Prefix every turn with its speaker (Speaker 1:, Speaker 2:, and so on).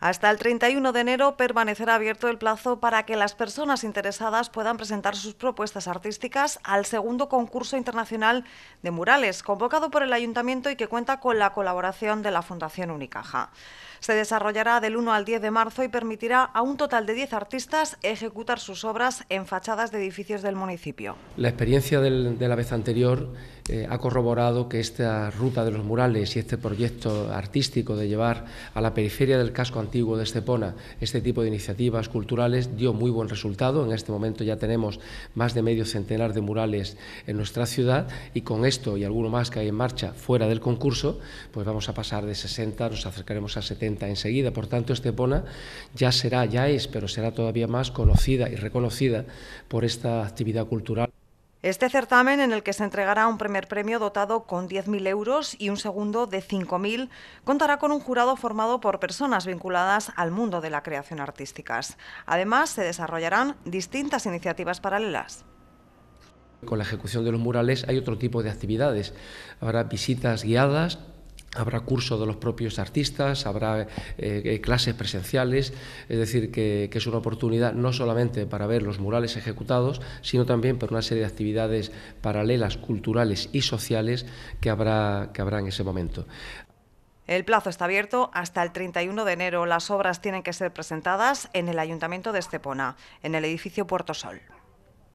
Speaker 1: Hasta el 31 de enero permanecerá abierto el plazo para que las personas interesadas puedan presentar sus propuestas artísticas al segundo concurso internacional de murales, convocado por el Ayuntamiento y que cuenta con la colaboración de la Fundación Unicaja. Se desarrollará del 1 al 10 de marzo y permitirá a un total de 10 artistas ejecutar sus obras en fachadas de edificios del municipio.
Speaker 2: La experiencia de la vez anterior eh, ha corroborado que esta ruta de los murales y este proyecto artístico de llevar a la periferia del casco antiguo de Estepona este tipo de iniciativas culturales dio muy buen resultado. En este momento ya tenemos más de medio centenar de murales en nuestra ciudad y con esto y alguno más que hay en marcha fuera del concurso, pues vamos a pasar de 60, nos acercaremos a 70 enseguida. Por tanto, Estepona ya será, ya es, pero será todavía más conocida y reconocida por esta actividad cultural.
Speaker 1: Este certamen, en el que se entregará un primer premio dotado con 10.000 euros y un segundo de 5.000, contará con un jurado formado por personas vinculadas al mundo de la creación artística. Además, se desarrollarán distintas iniciativas paralelas.
Speaker 2: Con la ejecución de los murales hay otro tipo de actividades. Habrá visitas guiadas Habrá cursos de los propios artistas, habrá eh, eh, clases presenciales, es decir, que, es una oportunidad no solamente para ver los murales ejecutados, sino también para una serie de actividades paralelas, culturales y sociales que habrá, que habrá en ese momento.
Speaker 1: El plazo está abierto hasta el 31 de enero. Las obras tienen que ser presentadas en el Ayuntamiento de Estepona, en el edificio Puerto Sol.